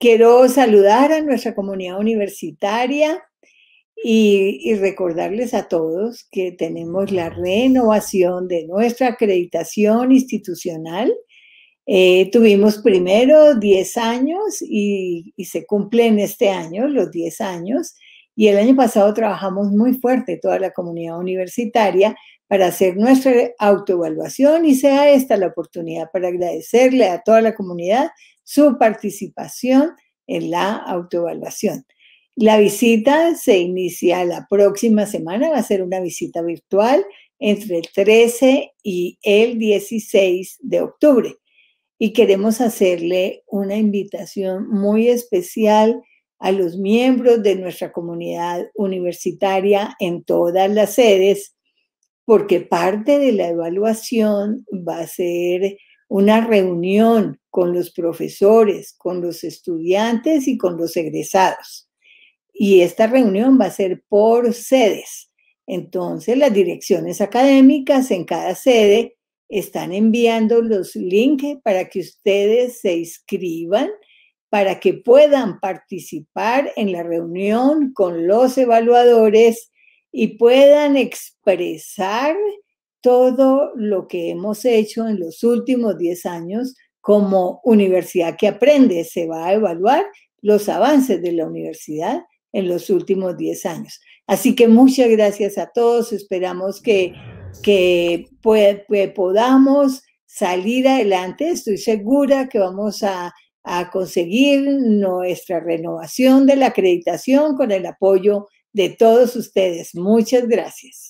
Quiero saludar a nuestra comunidad universitaria y, recordarles a todos que tenemos la renovación de nuestra acreditación institucional. Eh, tuvimos primero 10 años y, y se cumplen este año los 10 años. Y el año pasado trabajamos muy fuerte toda la comunidad universitaria para hacer nuestra autoevaluación y sea esta la oportunidad para agradecerle a toda la comunidad su participación en la autoevaluación. La visita se inicia la próxima semana, va a ser una visita virtual entre el 13 y el 16 de octubre. Y queremos hacerle una invitación muy especial a los miembros de nuestra comunidad universitaria en todas las sedes, porque parte de la evaluación va a ser una reunión con los profesores, con los estudiantes y con los egresados. Y esta reunión va a ser por sedes. Entonces, las direcciones académicas en cada sede están enviando los links para que ustedes se inscriban, para que puedan participar en la reunión con los evaluadores y puedan expresar todo lo que hemos hecho en los últimos 10 años como universidad que aprende. Se va a evaluar los avances de la universidad en los últimos 10 años. Así que muchas gracias a todos. Esperamos que, podamos salir adelante. Estoy segura que vamos a conseguir nuestra renovación de la acreditación con el apoyo de todos ustedes. Muchas gracias.